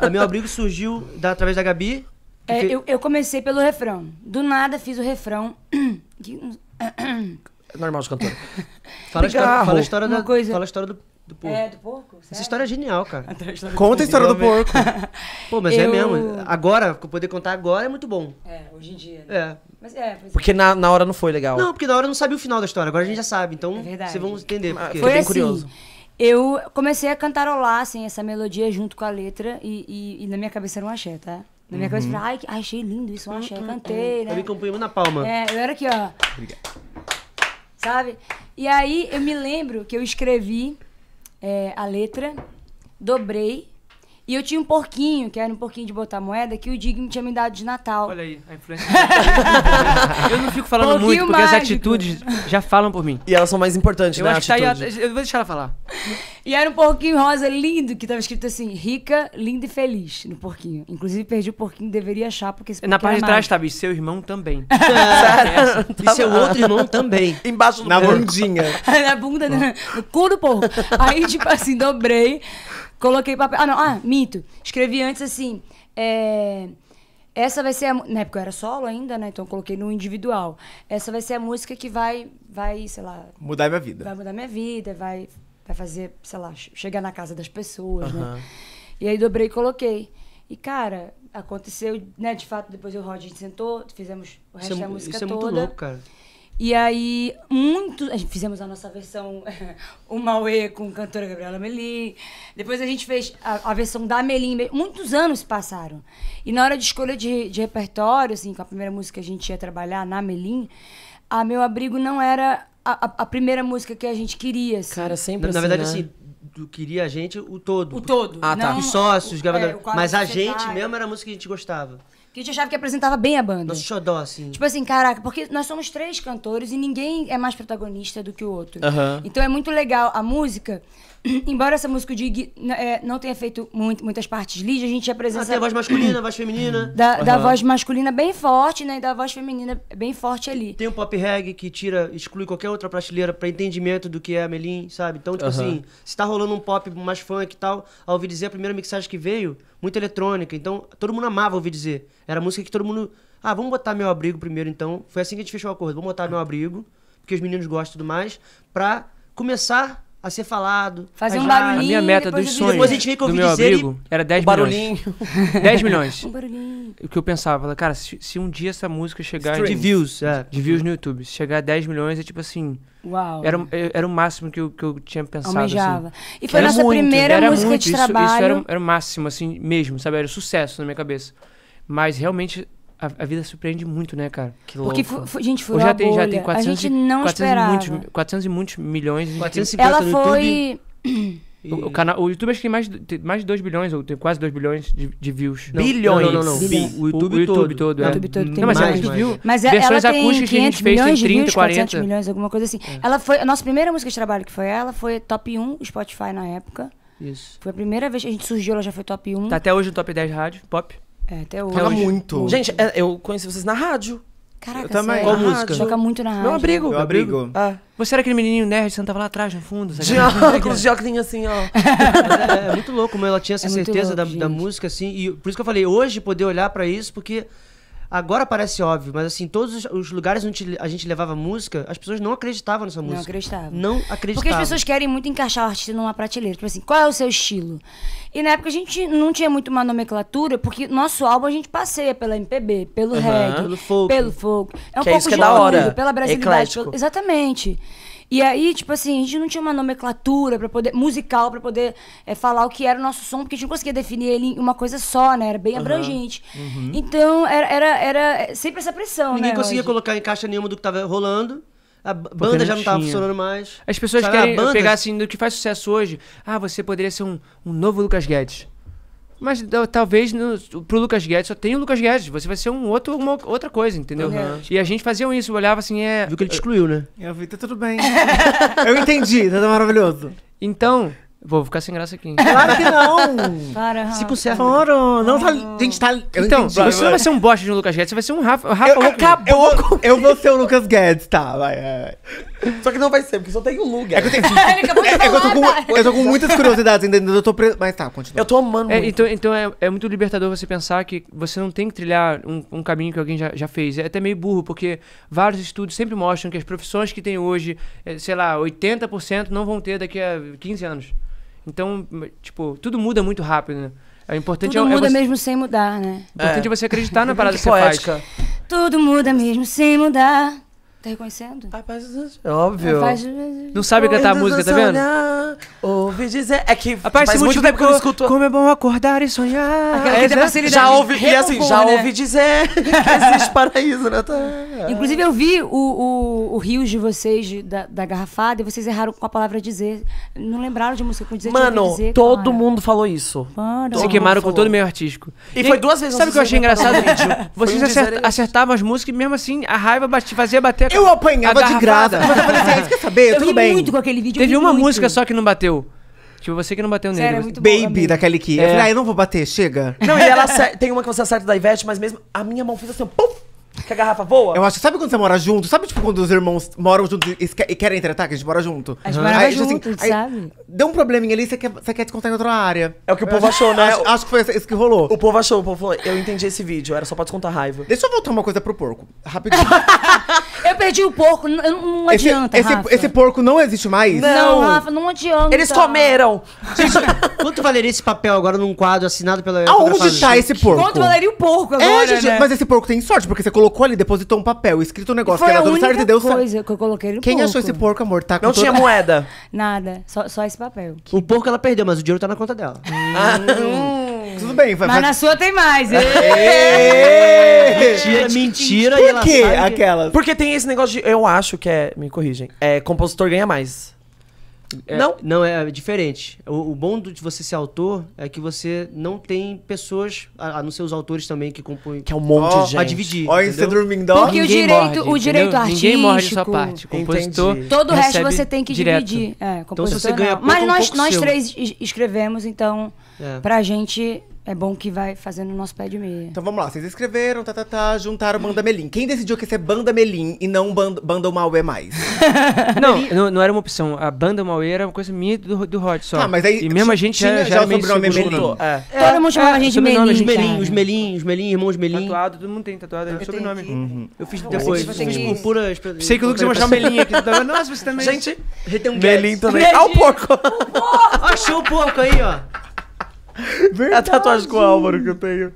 A Meu Abrigo surgiu da, através da Gabi. É, fe... eu, eu, comecei pelo refrão. Do nada fiz o refrão. É normal de cantora. Fala, fala a história, da, coisa... fala a história do, do porco. É, do porco? Sério? Essa história é genial, cara. A história é Conta a história do porco. Né? Pô, mas é eu... é mesmo. Agora, poder contar agora é muito bom. É, hoje em dia. Né? É. Mas é, pois porque é. na, na hora não foi legal. Não, porque na hora não sabia o final da história. Agora a gente já sabe. Então, é vocês vão entender. Porque foi bem assim, curioso eu comecei a cantarolar, assim, essa melodia junto com a letra e, e, e na minha cabeça era um axé, tá? Na minha uhum. cabeça, falei, ai, achei lindo isso, um axé, hum, hum, cantei, hum. né? Eu me acompanhei na palma. É, eu era aqui, ó. Obrigado. Sabe? E aí eu me lembro que eu escrevi é, a letra, dobrei e eu tinha um porquinho, que era um porquinho de botar moeda, que o Digno tinha me dado de Natal. Olha aí, a influência. eu não fico falando porquinho muito, porque mágico. as atitudes já falam por mim. E elas são mais importantes, eu né? Acho que tá aí, eu vou deixar ela falar. E era um porquinho rosa lindo, que tava escrito assim, rica, linda e feliz no porquinho. Inclusive, perdi o porquinho, deveria achar, porque esse Na é parte de trás, tá, seu irmão também. E seu outro irmão também. Embaixo do Na bundinha. Na bunda, no, né? no cu do porco. Aí, tipo assim, dobrei. Coloquei papel. Ah, não, ah, mito. Escrevi antes assim. É... Essa vai ser a. Na época eu era solo ainda, né? Então coloquei no individual. Essa vai ser a música que vai, vai, sei lá. Mudar minha vida. Vai mudar minha vida, vai, vai fazer, sei lá, chegar na casa das pessoas, uhum. né? E aí dobrei e coloquei. E, cara, aconteceu, né? De fato, depois o Roger sentou, fizemos o resto é da música toda. Isso é muito louco, cara. E aí, muito. A gente fizemos a nossa versão O Mauê com a cantora Gabriela Melim. Depois a gente fez a, a versão da Melim. Muitos anos passaram. E na hora de escolha de, de repertório, assim, com a primeira música que a gente ia trabalhar na Melim, a Meu Abrigo não era a, a, a primeira música que a gente queria. Assim. Cara, sempre. Na, assim, na verdade, né? assim, do queria a gente o todo. O todo. Ah, tá. Não, Os sócios, o, é, Mas a gente tá, mesmo era a música que a gente gostava. Que a gente achava que apresentava bem a banda. Nosso xodó, assim. Tipo assim, caraca, porque nós somos três cantores e ninguém é mais protagonista do que o outro. Então é muito legal a música. Embora essa música de é, não tenha feito muito, muitas partes lead, a gente apresenta. Ah, tem a voz masculina, a voz feminina. Da, uhum. da voz masculina bem forte, né? E da voz feminina bem forte ali. Tem um pop reggae que tira, exclui qualquer outra prateleira para entendimento do que é a Melin sabe? Então, tipo uhum. assim, se tá rolando um pop mais funk e tal. A ouvir dizer, é a primeira mixagem que veio, muito eletrônica. Então, todo mundo amava ouvir dizer. Era música que todo mundo. Ah, vamos botar meu abrigo primeiro, então. Foi assim que a gente fechou o acordo. Vamos botar meu abrigo, porque os meninos gostam e tudo mais, pra começar a ser falado. Fazer um barulhinho. A minha meta dos sonhos depois a gente do meu abrigo e... era 10 um milhões. Barulhinho. 10 milhões. um barulhinho. O que eu pensava, cara, se, se um dia essa música chegar... De views, é. De uhum. views no YouTube. Se chegar a 10 milhões é tipo assim... Uau. Era, era o máximo que eu, que eu tinha pensado. Assim. Almejava. Assim. E foi a nossa muito, primeira era música muito, de isso, trabalho. Isso era, era o máximo, assim, mesmo, sabe? Era o sucesso na minha cabeça. Mas realmente a, a, vida surpreende muito, né, cara? Que Porque, louco. gente, foi Hoje já tem, já tem 400 a gente não 400 esperava. E muitos, 400 e muitos milhões. De 450 Ela no foi... YouTube. E... O, o, canal, o YouTube acho que tem mais, tem mais de 2 bilhões, ou tem quase 2 bilhões de, de views. Não, bilhões? Não, não, não. Bilhões. O, YouTube o, o YouTube todo. o é. YouTube todo tem não, mas é mais, é, viu, mas versões acústicas que a gente fez tem 30, views, 40. milhões, alguma coisa assim. É. Ela foi, a nossa primeira música de trabalho que foi ela foi top 1 Spotify na época. Isso. Foi a primeira vez que a gente surgiu, ela já foi top 1. Tá até hoje no top 10 rádio, pop. É, até hoje. muito. Gente, é, eu conheci vocês na rádio. Caraca, eu também. Qual música? Toca muito na rádio. Meu abrigo. Meu abrigo. Ah. Você era aquele menininho nerd, você tava lá atrás, no fundo. Sabe? De óculos, de óculos assim, ó. é, é, muito louco, mas ela tinha essa é certeza louco, da, da, música, assim. E por isso que eu falei, hoje poder olhar pra isso, porque Agora parece óbvio, mas assim, todos os, os lugares onde a gente levava música, as pessoas não acreditavam nessa música. Não acreditavam. Não acreditavam. Porque as pessoas querem muito encaixar o artista numa prateleira. Tipo assim, qual é o seu estilo? E na época a gente não tinha muito uma nomenclatura, porque nosso álbum a gente passeia pela MPB, pelo uhum. reggae, pelo folk. Pelo folk. É um que pouco é isso que é da hora. pela brasilidade. Pelo... Exatamente. E aí, tipo assim, a gente não tinha uma nomenclatura para poder musical para poder é, falar o que era o nosso som, porque a gente não conseguia definir ele em uma coisa só, né? Era bem abrangente. Uhum. Então, era, era, era é, sempre essa pressão, Ninguém né, conseguia hoje. colocar em caixa nenhuma do que tava rolando. A banda já não estava funcionando mais. As pessoas Sabe, querem banda... pegar assim do que faz sucesso hoje. Ah, você poderia ser um, um novo Lucas Guedes. Mas talvez no, pro Lucas Guedes só tem o Lucas Guedes. Você vai ser um outro, uma outra coisa, entendeu? Uhum. E a gente fazia isso, olhava assim, é. Viu que ele te excluiu, né? Eu vi, tá tudo bem. eu entendi, tá maravilhoso. Então, Vou ficar sem graça aqui. Claro que não! Para, Se conserta. Claro, né? não tá. Tem que estar. Então, você não vai ser um bosta de um Lucas Guedes, você vai ser um Rafa. Rafa eu, Acabou! Eu vou, eu vou ser o Lucas Guedes, tá, vai, vai. É. Só que não vai ser, porque só tem um Lucas. É que eu tenho. é, é que eu tô com, eu tô com muitas curiosidades ainda, eu tô preso. Mas tá, continua. Eu tô amando. É, então então é, é muito libertador você pensar que você não tem que trilhar um, um caminho que alguém já, já fez. É até meio burro, porque vários estudos sempre mostram que as profissões que tem hoje, é, sei lá, 80% não vão ter daqui a 15 anos. Então, tipo, tudo muda muito rápido, né? É o importante Tudo é, é muda é você... mesmo sem mudar, né? O é importante é, você acreditar na parada que, que você poética. faz. Tudo muda mesmo sem mudar. Tá reconhecendo? Ah, mas, óbvio. Faz, não sabe cantar a música, tá vendo? Ouve ouvi dizer. É que. A parte muito tempo que eu escuto. Como é bom acordar e sonhar. Aquela é, né? Já ouvi, e assim, já né? ouvi dizer que existe paraíso né? Tá. Inclusive, eu vi o, o, o rios de vocês, da, da garrafada, e vocês erraram com a palavra dizer. Não lembraram de música com dizer Mano, dizer, todo cara. mundo falou isso. Mano, Se queimaram com todo o meio artístico. E, e foi duas vezes. Sabe o que eu achei engraçado? Vocês acertavam as músicas e mesmo assim a raiva fazia bater a Eu apanhava de graça. Mas eu falei assim, ah, quer saber? Tudo bem bem. muito com aquele vídeo. Teve uma muito. música só que não bateu. Tipo, você que não bateu nele. Sério, é muito Baby, amei. daquele que. É. Eu falei, é. ah, eu não vou bater, chega. Não, e ela acer- tem uma que você acerta da Ivete, mas mesmo a minha mão fez assim, pum! que a garrafa voa? Eu acho. Sabe quando você mora junto? Sabe, tipo, quando os irmãos moram juntos e, querem tretar, que a gente mora junto? A gente uhum. morava tipo assim, junto, assim, sabe? Deu um probleminha ali, você quer, você quer descontar em outra área. É o que o povo achou, né? Acho, acho, que foi isso que rolou. O povo achou, o povo falou, eu entendi esse vídeo, era só pra descontar raiva. Deixa eu voltar uma coisa pro porco, rapidinho. eu perdi o porco, não, não adianta, esse, esse, esse, porco não existe mais? Não, não, Rafa, não adianta. Eles comeram. Gente, quanto valeria esse papel agora num quadro assinado pela... Aonde tá esse porco? Quanto valeria o porco é, agora, É, gente, né? mas esse porco tem sorte, porque você colocou colocou ali, depositou um papel, escrito um negócio que era tudo certo e deu certo. coisa que eu coloquei no Quem porco. achou esse porco, amor? Tá com Não tinha moeda. Nada, só, só esse papel. O porco ela perdeu, mas o dinheiro tá na conta dela. Hum. Tudo bem, vai. Mas na sua tem mais. Mentira, mentira. e Por que- aquelas? Porque tem esse negócio de. Eu acho que é. Me corrigem. É, compositor ganha mais. É, não. Não, é, é diferente. O, o, bom de você ser autor é que você não tem pessoas, a, a não ser os autores também que compõem. Que é um monte oh, de gente. A dividir. Olha você dormindo. Porque Ninguém o direito, morde, o direito artístico. Ninguém morde sua parte. Compositor. Entendi. Todo o resto você tem que direto. dividir. É, então, compositor, então, você ganha pouco, Mas nós, um nós seu. três escrevemos, então, é. pra gente é bom que vai fazendo o nosso pé de meia. Então vamos lá, vocês escreveram, tá, tá, tá, juntaram Banda Melim. Quem decidiu que ia ser Banda Melim e não Banda, banda Mauê mais? não, não, não, era uma opção. A Banda Mauê era uma coisa minha do, do Hot só. Ah, mas aí, e mesmo a gente tinha, já, já era o sobrenome Melim. É. É. todo mundo chamava é, a gente Melim. Os Melim, os Melim, os Melim, irmãos Melim. Tatuado, todo mundo tem tatuado, é sobrenome. Uhum. Eu fiz depois, eu tipo, fiz por pura... Sei que o Lucas ia mostrar o Melim aqui. Nossa, você também... Gente, tem um Melim também. Ah, um pouco. Achou o porco aí, ó. Verdade. a tatuagem com o Álvaro que eu tenho.